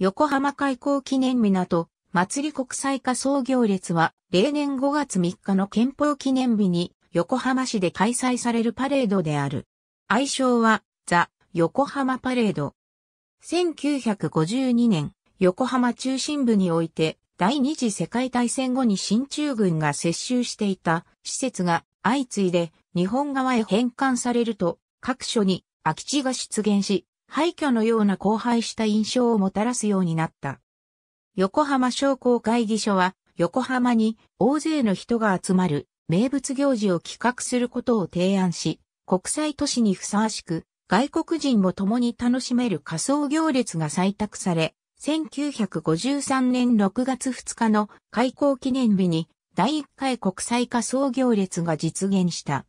横浜開港記念港、祭り国際化創業列は、例年5月3日の憲法記念日に、横浜市で開催されるパレードである。愛称は、ザ・横浜パレード。1952年、横浜中心部において、第二次世界大戦後に新中軍が接収していた施設が相次いで日本側へ返還されると各所に空き地が出現し廃墟のような荒廃した印象をもたらすようになった。横浜商工会議所は、横浜に大勢の人が集まる名物行事を企画することを提案し、国際都市にふさわしく、外国人も共に楽しめる仮想行列が採択され、1953年6月2日の開校記念日に第1回国際仮想行列が実現した。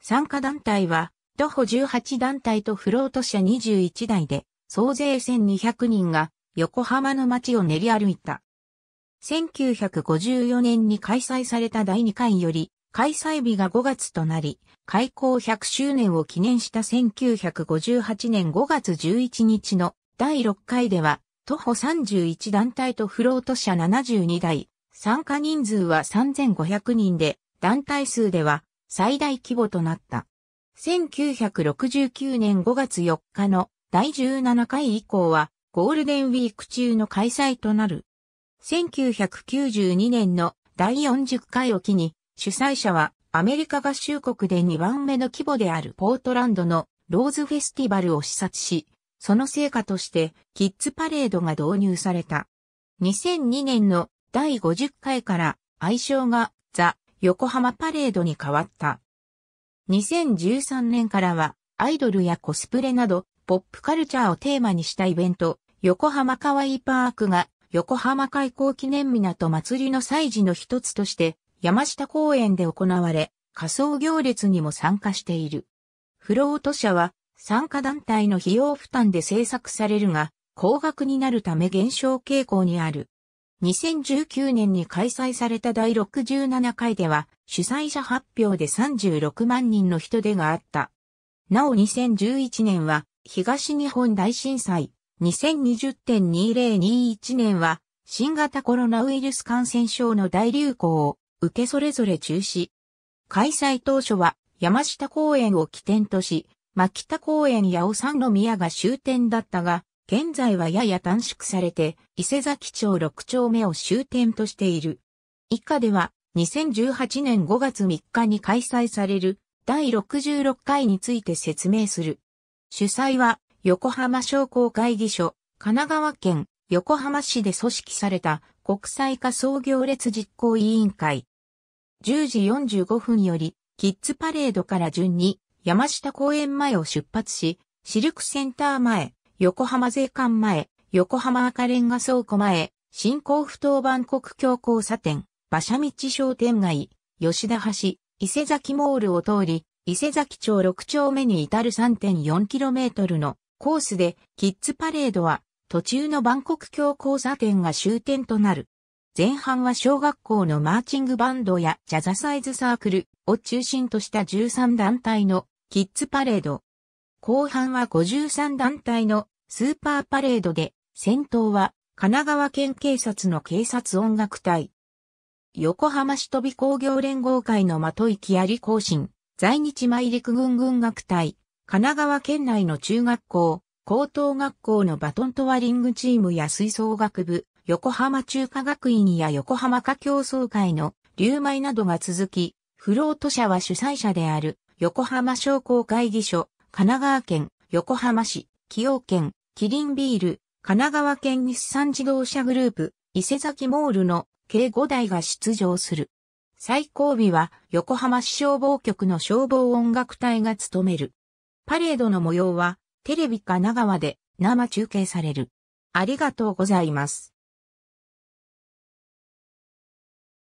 参加団体は徒歩18団体とフロート車21台で、総勢1200人が横浜の街を練り歩いた。1954年に開催された第2回より、開催日が5月となり、開校100周年を記念した1958年5月11日の第6回では、徒歩31団体とフロート車72台、参加人数は3500人で、団体数では最大規模となった。1969年5月4日の第17回以降はゴールデンウィーク中の開催となる。1992年の第40回を機に主催者はアメリカ合衆国で2番目の規模であるポートランドのローズフェスティバルを視察し、その成果としてキッズパレードが導入された。2002年の第50回から愛称がザ・横浜パレードに変わった。2013年からは、アイドルやコスプレなど、ポップカルチャーをテーマにしたイベント、横浜かわいいパークが、横浜開港記念港祭りの祭事の一つとして、山下公園で行われ、仮想行列にも参加している。フロート社は、参加団体の費用負担で制作されるが、高額になるため減少傾向にある。2019年に開催された第67回では、主催者発表で36万人の人出があった。なお2011年は、東日本大震災、2020.2021年は、新型コロナウイルス感染症の大流行を受けそれぞれ中止。開催当初は、山下公園を起点とし、牧田公園や尾山の宮が終点だったが、現在はやや短縮されて、伊勢崎町6丁目を終点としている。以下では、2018年5月3日に開催される第66回について説明する。主催は横浜商工会議所、神奈川県横浜市で組織された国際化創業列実行委員会。10時45分より、キッズパレードから順に山下公園前を出発し、シルクセンター前、横浜税関前、横浜赤レンガ倉庫前、新港不当万国橋交差点、馬車道商店街、吉田橋、伊勢崎モールを通り、伊勢崎町6丁目に至る 3.4km のコースで、キッズパレードは、途中の万国橋交差点が終点となる。前半は小学校のマーチングバンドやジャザサイズサークルを中心とした13団体のキッズパレード、後半は53団体のスーパーパレードで、先頭は神奈川県警察の警察音楽隊。横浜市飛び工業連合会の的行り行進、在日米陸軍軍楽隊、神奈川県内の中学校、高等学校のバトントワリングチームや吹奏楽部、横浜中華学院や横浜家競争会の流米などが続き、フロート社は主催者である横浜商工会議所、神奈川県、横浜市、崎陽軒、キリンビール、神奈川県日産自動車グループ、伊勢崎モールの計5台が出場する。最後尾は横浜市消防局の消防音楽隊が務める。パレードの模様はテレビ神奈川で生中継される。ありがとうございます。